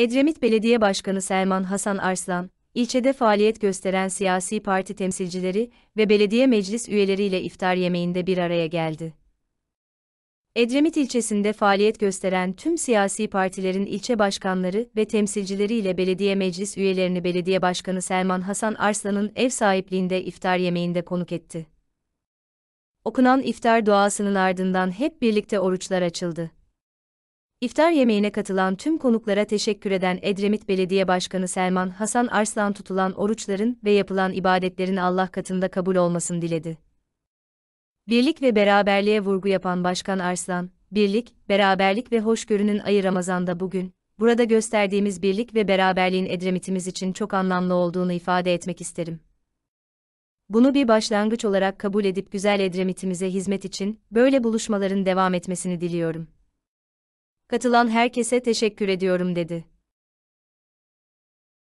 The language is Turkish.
Edremit Belediye Başkanı Selman Hasan Arslan, ilçede faaliyet gösteren siyasi parti temsilcileri ve belediye meclis üyeleriyle iftar yemeğinde bir araya geldi. Edremit ilçesinde faaliyet gösteren tüm siyasi partilerin ilçe başkanları ve temsilcileriyle belediye meclis üyelerini belediye başkanı Selman Hasan Arslan'ın ev sahipliğinde iftar yemeğinde konuk etti. Okunan iftar duasının ardından hep birlikte oruçlar açıldı. İftar yemeğine katılan tüm konuklara teşekkür eden Edremit Belediye Başkanı Selman Hasan Arslan tutulan oruçların ve yapılan ibadetlerin Allah katında kabul olmasın diledi. Birlik ve beraberliğe vurgu yapan Başkan Arslan, birlik, beraberlik ve hoşgörünün ayı Ramazan'da bugün, burada gösterdiğimiz birlik ve beraberliğin Edremit'imiz için çok anlamlı olduğunu ifade etmek isterim. Bunu bir başlangıç olarak kabul edip güzel Edremit'imize hizmet için böyle buluşmaların devam etmesini diliyorum. Katılan herkese teşekkür ediyorum dedi.